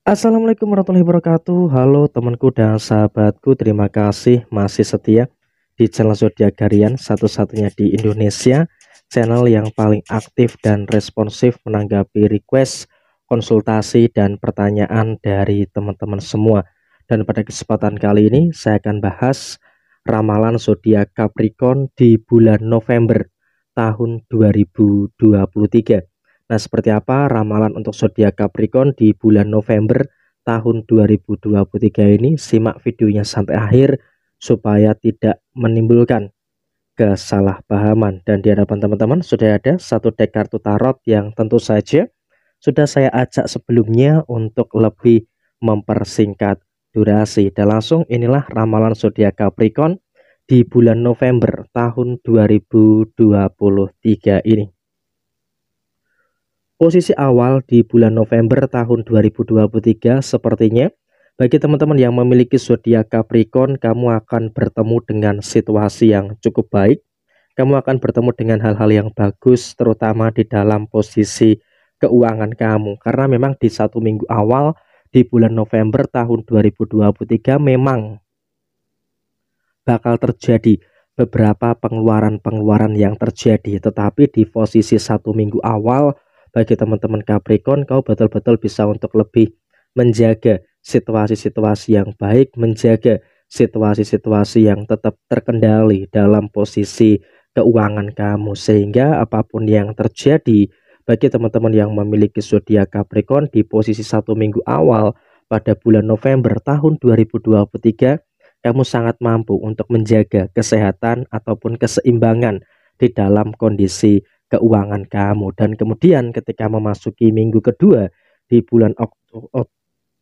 Assalamualaikum warahmatullahi wabarakatuh Halo temanku dan sahabatku Terima kasih masih setia di channel Zodiac Garian, Satu-satunya di Indonesia Channel yang paling aktif dan responsif menanggapi request, konsultasi, dan pertanyaan dari teman-teman semua Dan pada kesempatan kali ini saya akan bahas Ramalan zodiak Capricorn di bulan November tahun 2023 Nah, seperti apa ramalan untuk zodiak Capricorn di bulan November tahun 2023 ini? Simak videonya sampai akhir supaya tidak menimbulkan kesalahpahaman. Dan di hadapan teman-teman sudah ada satu deck kartu tarot yang tentu saja sudah saya ajak sebelumnya untuk lebih mempersingkat durasi. Dan langsung inilah ramalan zodiak Capricorn di bulan November tahun 2023 ini posisi awal di bulan November tahun 2023 sepertinya bagi teman-teman yang memiliki zodiak Capricorn kamu akan bertemu dengan situasi yang cukup baik kamu akan bertemu dengan hal-hal yang bagus terutama di dalam posisi keuangan kamu karena memang di satu minggu awal di bulan November tahun 2023 memang bakal terjadi beberapa pengeluaran-pengeluaran yang terjadi tetapi di posisi satu minggu awal bagi teman-teman Capricorn kau betul-betul bisa untuk lebih menjaga situasi-situasi yang baik, menjaga situasi-situasi yang tetap terkendali dalam posisi keuangan kamu sehingga apapun yang terjadi bagi teman-teman yang memiliki zodiak Capricorn di posisi satu minggu awal pada bulan November tahun 2023 kamu sangat mampu untuk menjaga kesehatan ataupun keseimbangan di dalam kondisi keuangan kamu dan kemudian ketika memasuki minggu kedua di bulan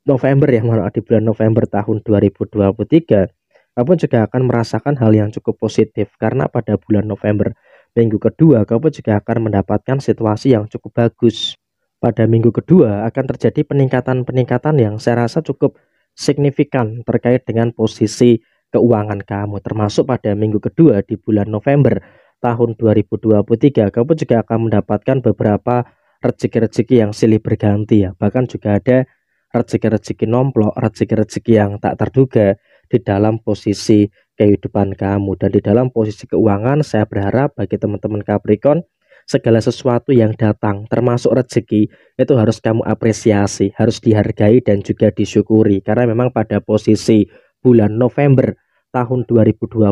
November ya mohon di bulan November tahun 2023 kamu juga akan merasakan hal yang cukup positif karena pada bulan November minggu kedua kamu juga akan mendapatkan situasi yang cukup bagus pada minggu kedua akan terjadi peningkatan-peningkatan yang saya rasa cukup signifikan terkait dengan posisi keuangan kamu termasuk pada minggu kedua di bulan November tahun 2023 kamu juga akan mendapatkan beberapa rezeki-rezeki yang silih berganti ya bahkan juga ada rezeki-rezeki nomplok rezeki-rezeki yang tak terduga di dalam posisi kehidupan kamu dan di dalam posisi keuangan saya berharap bagi teman-teman Capricorn segala sesuatu yang datang termasuk rezeki itu harus kamu apresiasi harus dihargai dan juga disyukuri karena memang pada posisi bulan November tahun 2023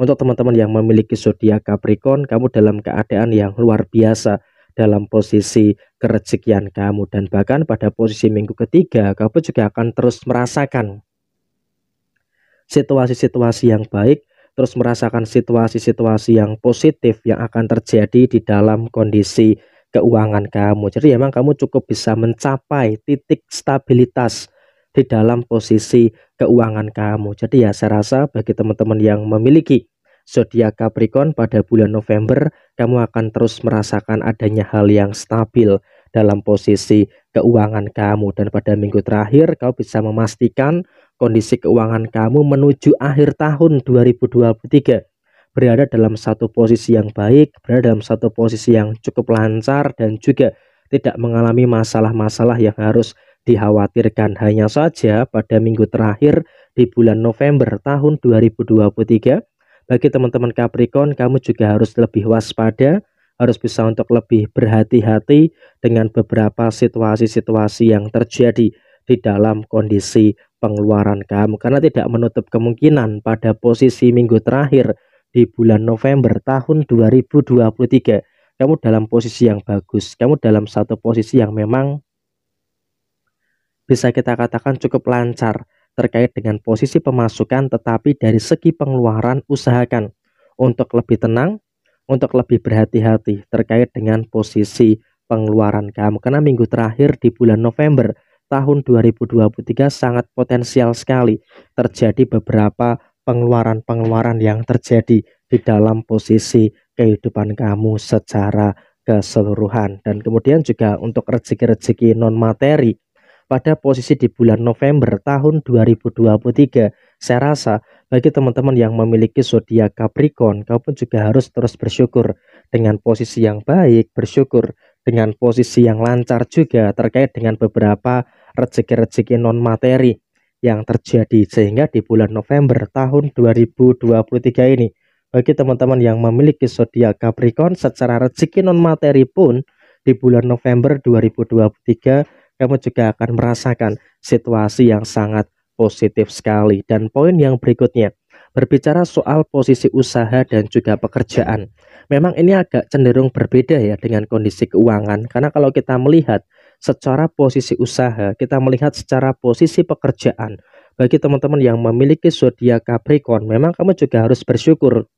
untuk teman-teman yang memiliki zodiak Capricorn, kamu dalam keadaan yang luar biasa dalam posisi kerejekian kamu dan bahkan pada posisi minggu ketiga kamu juga akan terus merasakan situasi-situasi yang baik, terus merasakan situasi-situasi yang positif yang akan terjadi di dalam kondisi keuangan kamu. Jadi memang kamu cukup bisa mencapai titik stabilitas di dalam posisi keuangan kamu. Jadi ya saya rasa bagi teman-teman yang memiliki zodiak Capricorn pada bulan November kamu akan terus merasakan adanya hal yang stabil dalam posisi keuangan kamu dan pada minggu terakhir kau bisa memastikan kondisi keuangan kamu menuju akhir tahun 2023 berada dalam satu posisi yang baik, berada dalam satu posisi yang cukup lancar dan juga tidak mengalami masalah-masalah yang harus dikhawatirkan. Hanya saja pada minggu terakhir di bulan November tahun 2023 bagi teman-teman Capricorn, kamu juga harus lebih waspada, harus bisa untuk lebih berhati-hati dengan beberapa situasi-situasi yang terjadi di dalam kondisi pengeluaran kamu karena tidak menutup kemungkinan pada posisi minggu terakhir di bulan November tahun 2023 kamu dalam posisi yang bagus kamu dalam satu posisi yang memang bisa kita katakan cukup lancar terkait dengan posisi pemasukan tetapi dari segi pengeluaran usahakan untuk lebih tenang, untuk lebih berhati-hati terkait dengan posisi pengeluaran kamu karena minggu terakhir di bulan November tahun 2023 sangat potensial sekali terjadi beberapa pengeluaran-pengeluaran yang terjadi di dalam posisi kehidupan kamu secara keseluruhan dan kemudian juga untuk rezeki-rezeki non materi pada posisi di bulan November tahun 2023. Saya rasa bagi teman-teman yang memiliki zodiak Capricorn, kau pun juga harus terus bersyukur dengan posisi yang baik, bersyukur dengan posisi yang lancar juga terkait dengan beberapa rezeki-rezeki non materi yang terjadi sehingga di bulan November tahun 2023 ini bagi teman-teman yang memiliki zodiak Capricorn secara rezeki non materi pun di bulan November 2023 kamu juga akan merasakan situasi yang sangat positif sekali. Dan poin yang berikutnya, berbicara soal posisi usaha dan juga pekerjaan. Memang ini agak cenderung berbeda ya dengan kondisi keuangan, karena kalau kita melihat secara posisi usaha, kita melihat secara posisi pekerjaan. Bagi teman-teman yang memiliki zodiak Capricorn, memang kamu juga harus bersyukur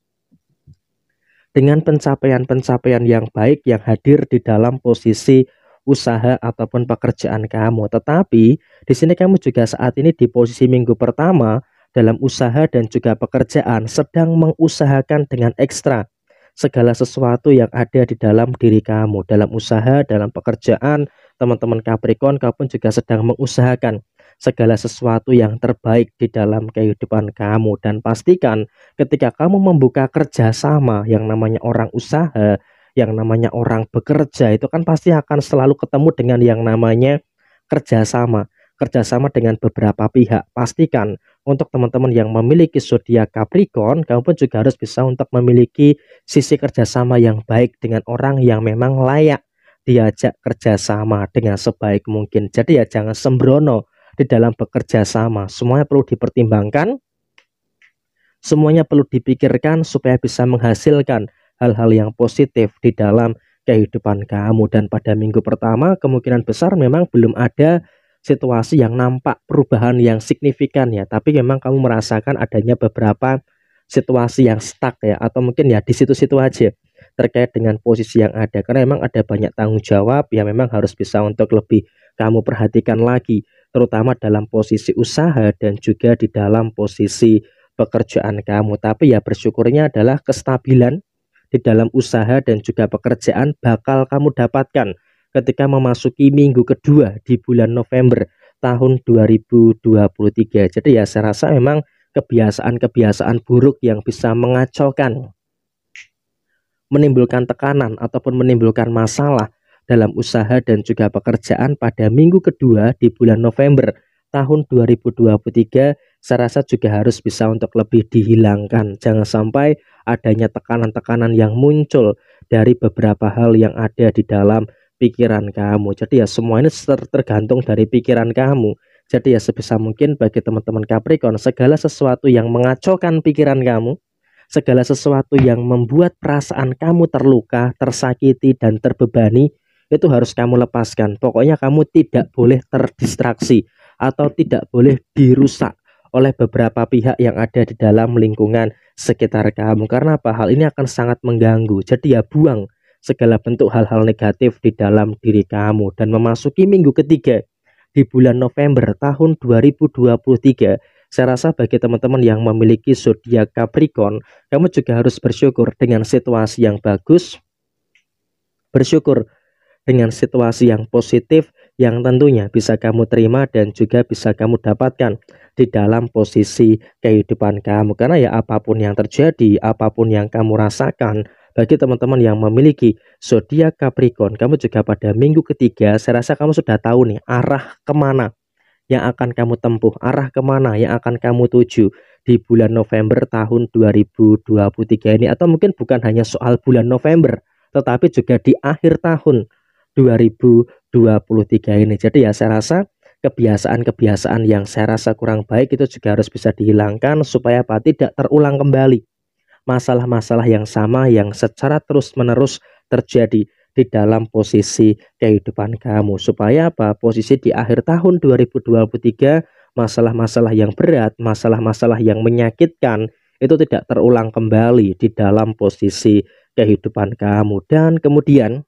dengan pencapaian-pencapaian yang baik yang hadir di dalam posisi usaha ataupun pekerjaan kamu. Tetapi di sini kamu juga saat ini di posisi minggu pertama dalam usaha dan juga pekerjaan sedang mengusahakan dengan ekstra segala sesuatu yang ada di dalam diri kamu, dalam usaha, dalam pekerjaan, teman-teman Capricorn, kamu juga sedang mengusahakan segala sesuatu yang terbaik di dalam kehidupan kamu dan pastikan ketika kamu membuka kerjasama yang namanya orang usaha yang namanya orang bekerja itu kan pasti akan selalu ketemu dengan yang namanya kerjasama kerjasama dengan beberapa pihak. Pastikan untuk teman-teman yang memiliki zodiak Capricorn, kamu pun juga harus bisa untuk memiliki sisi kerjasama yang baik dengan orang yang memang layak diajak kerjasama dengan sebaik mungkin. Jadi ya jangan sembrono di dalam bekerja sama. Semuanya perlu dipertimbangkan, semuanya perlu dipikirkan supaya bisa menghasilkan hal-hal yang positif di dalam kehidupan kamu dan pada minggu pertama kemungkinan besar memang belum ada situasi yang nampak perubahan yang signifikan ya tapi memang kamu merasakan adanya beberapa situasi yang stuck ya atau mungkin ya di situ-situ aja terkait dengan posisi yang ada karena memang ada banyak tanggung jawab yang memang harus bisa untuk lebih kamu perhatikan lagi terutama dalam posisi usaha dan juga di dalam posisi pekerjaan kamu tapi ya bersyukurnya adalah kestabilan di dalam usaha dan juga pekerjaan bakal kamu dapatkan ketika memasuki minggu kedua di bulan November tahun 2023. Jadi ya saya rasa memang kebiasaan-kebiasaan buruk yang bisa mengacaukan menimbulkan tekanan ataupun menimbulkan masalah dalam usaha dan juga pekerjaan pada minggu kedua di bulan November tahun 2023 saya rasa juga harus bisa untuk lebih dihilangkan. Jangan sampai adanya tekanan-tekanan yang muncul dari beberapa hal yang ada di dalam pikiran kamu. Jadi ya semua ini tergantung dari pikiran kamu. Jadi ya sebisa mungkin bagi teman-teman Capricorn, segala sesuatu yang mengacaukan pikiran kamu, segala sesuatu yang membuat perasaan kamu terluka, tersakiti dan terbebani itu harus kamu lepaskan. Pokoknya kamu tidak boleh terdistraksi atau tidak boleh dirusak oleh beberapa pihak yang ada di dalam lingkungan sekitar kamu karena apa hal ini akan sangat mengganggu jadi ya buang segala bentuk hal-hal negatif di dalam diri kamu dan memasuki minggu ketiga di bulan November tahun 2023 saya rasa bagi teman-teman yang memiliki zodiak Capricorn, kamu juga harus bersyukur dengan situasi yang bagus, bersyukur dengan situasi yang positif yang tentunya bisa kamu terima dan juga bisa kamu dapatkan di dalam posisi kehidupan kamu. Karena ya apapun yang terjadi, apapun yang kamu rasakan, bagi teman-teman yang memiliki zodiak Capricorn, kamu juga pada minggu ketiga, saya rasa kamu sudah tahu nih arah kemana yang akan kamu tempuh, arah kemana yang akan kamu tuju di bulan November tahun 2023 ini. Atau mungkin bukan hanya soal bulan November, tetapi juga di akhir tahun 2023 ini. Jadi ya saya rasa kebiasaan-kebiasaan yang saya rasa kurang baik itu juga harus bisa dihilangkan supaya apa tidak terulang kembali masalah-masalah yang sama yang secara terus-menerus terjadi di dalam posisi kehidupan kamu supaya apa posisi di akhir tahun 2023 masalah-masalah yang berat, masalah-masalah yang menyakitkan itu tidak terulang kembali di dalam posisi kehidupan kamu dan kemudian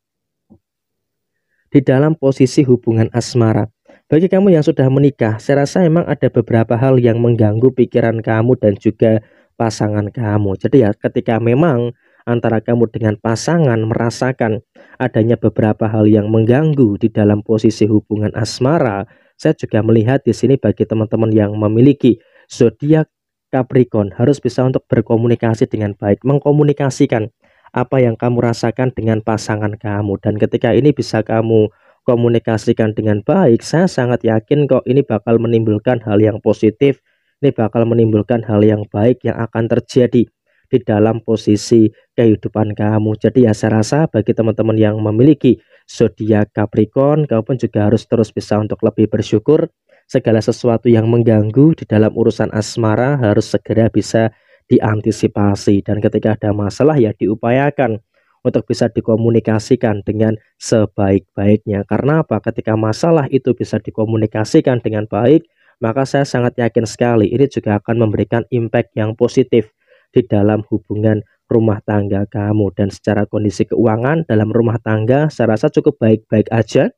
di dalam posisi hubungan asmara bagi kamu yang sudah menikah, saya rasa memang ada beberapa hal yang mengganggu pikiran kamu dan juga pasangan kamu. Jadi ya ketika memang antara kamu dengan pasangan merasakan adanya beberapa hal yang mengganggu di dalam posisi hubungan asmara, saya juga melihat di sini bagi teman-teman yang memiliki zodiak Capricorn harus bisa untuk berkomunikasi dengan baik, mengkomunikasikan apa yang kamu rasakan dengan pasangan kamu dan ketika ini bisa kamu komunikasikan dengan baik, saya sangat yakin kok ini bakal menimbulkan hal yang positif, ini bakal menimbulkan hal yang baik yang akan terjadi di dalam posisi kehidupan kamu. Jadi ya saya rasa bagi teman-teman yang memiliki zodiak Capricorn, kamu pun juga harus terus bisa untuk lebih bersyukur. Segala sesuatu yang mengganggu di dalam urusan asmara harus segera bisa diantisipasi dan ketika ada masalah ya diupayakan untuk bisa dikomunikasikan dengan sebaik-baiknya. Karena apa? Ketika masalah itu bisa dikomunikasikan dengan baik, maka saya sangat yakin sekali ini juga akan memberikan impact yang positif di dalam hubungan rumah tangga kamu dan secara kondisi keuangan dalam rumah tangga saya rasa cukup baik-baik aja.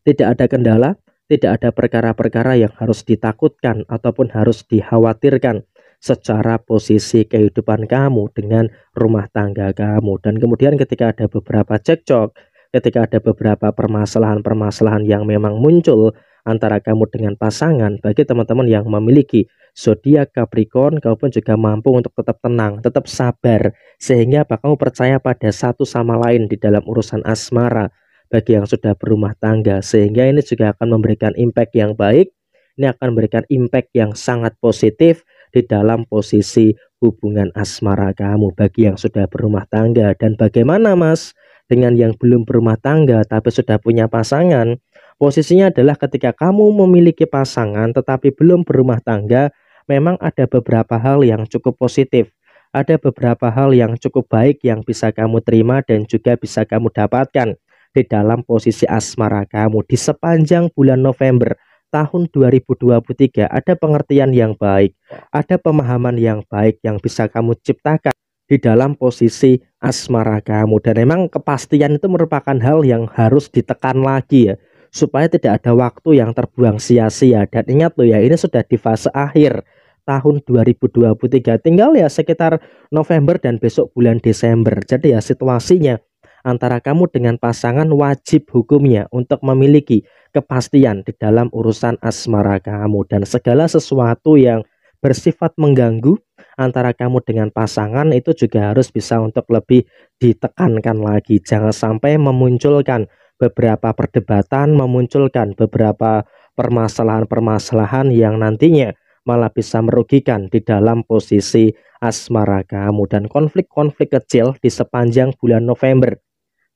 Tidak ada kendala, tidak ada perkara-perkara yang harus ditakutkan ataupun harus dikhawatirkan secara posisi kehidupan kamu dengan rumah tangga kamu dan kemudian ketika ada beberapa cekcok ketika ada beberapa permasalahan-permasalahan yang memang muncul antara kamu dengan pasangan bagi teman-teman yang memiliki zodiak Capricorn kamu pun juga mampu untuk tetap tenang, tetap sabar sehingga apa kamu percaya pada satu sama lain di dalam urusan asmara bagi yang sudah berumah tangga sehingga ini juga akan memberikan impact yang baik ini akan memberikan impact yang sangat positif di dalam posisi hubungan asmara kamu bagi yang sudah berumah tangga dan bagaimana Mas dengan yang belum berumah tangga tapi sudah punya pasangan posisinya adalah ketika kamu memiliki pasangan tetapi belum berumah tangga memang ada beberapa hal yang cukup positif ada beberapa hal yang cukup baik yang bisa kamu terima dan juga bisa kamu dapatkan di dalam posisi asmara kamu di sepanjang bulan November tahun 2023 ada pengertian yang baik, ya. ada pemahaman yang baik yang bisa kamu ciptakan di dalam posisi asmara kamu dan memang kepastian itu merupakan hal yang harus ditekan lagi ya supaya tidak ada waktu yang terbuang sia-sia dan ingat loh ya ini sudah di fase akhir tahun 2023 tinggal ya sekitar November dan besok bulan Desember jadi ya situasinya antara kamu dengan pasangan wajib hukumnya untuk memiliki kepastian di dalam urusan asmara kamu dan segala sesuatu yang bersifat mengganggu antara kamu dengan pasangan itu juga harus bisa untuk lebih ditekankan lagi. Jangan sampai memunculkan beberapa perdebatan, memunculkan beberapa permasalahan-permasalahan yang nantinya malah bisa merugikan di dalam posisi asmara kamu dan konflik-konflik kecil di sepanjang bulan November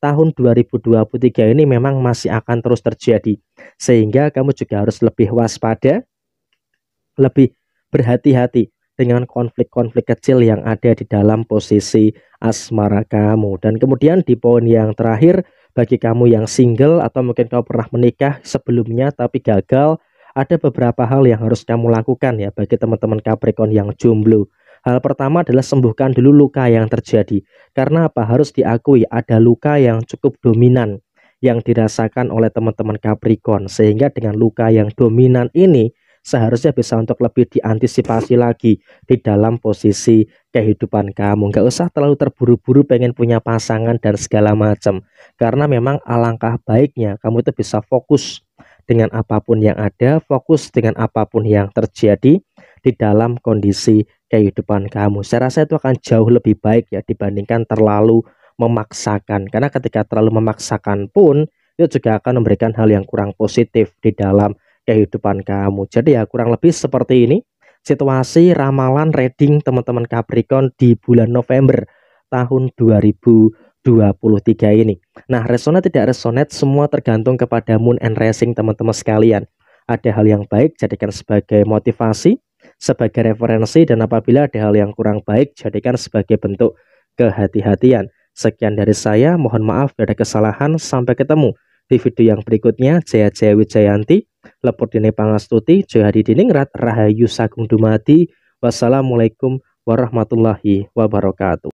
tahun 2023 ini memang masih akan terus terjadi. Sehingga kamu juga harus lebih waspada, lebih berhati-hati dengan konflik-konflik kecil yang ada di dalam posisi asmara kamu. Dan kemudian di poin yang terakhir, bagi kamu yang single atau mungkin kamu pernah menikah sebelumnya tapi gagal, ada beberapa hal yang harus kamu lakukan ya bagi teman-teman Capricorn yang jomblo. Hal pertama adalah sembuhkan dulu luka yang terjadi. Karena apa? Harus diakui ada luka yang cukup dominan yang dirasakan oleh teman-teman Capricorn. Sehingga dengan luka yang dominan ini seharusnya bisa untuk lebih diantisipasi lagi di dalam posisi kehidupan kamu. Gak usah terlalu terburu-buru pengen punya pasangan dan segala macam. Karena memang alangkah baiknya kamu itu bisa fokus dengan apapun yang ada, fokus dengan apapun yang terjadi, di dalam kondisi kehidupan kamu. Saya rasa itu akan jauh lebih baik ya dibandingkan terlalu memaksakan. Karena ketika terlalu memaksakan pun itu juga akan memberikan hal yang kurang positif di dalam kehidupan kamu. Jadi ya kurang lebih seperti ini situasi ramalan reading teman-teman Capricorn di bulan November tahun 2023 ini. Nah, resonat tidak resonate semua tergantung kepada moon and rising teman-teman sekalian. Ada hal yang baik jadikan sebagai motivasi, sebagai referensi dan apabila ada hal yang kurang baik jadikan sebagai bentuk kehati-hatian. Sekian dari saya, mohon maaf ada kesalahan, sampai ketemu di video yang berikutnya. Jaya Jaya Wijayanti, Lepur Dini Pangastuti, Hadi Diningrat, Rahayu Sagung Dumadi, Wassalamualaikum warahmatullahi wabarakatuh.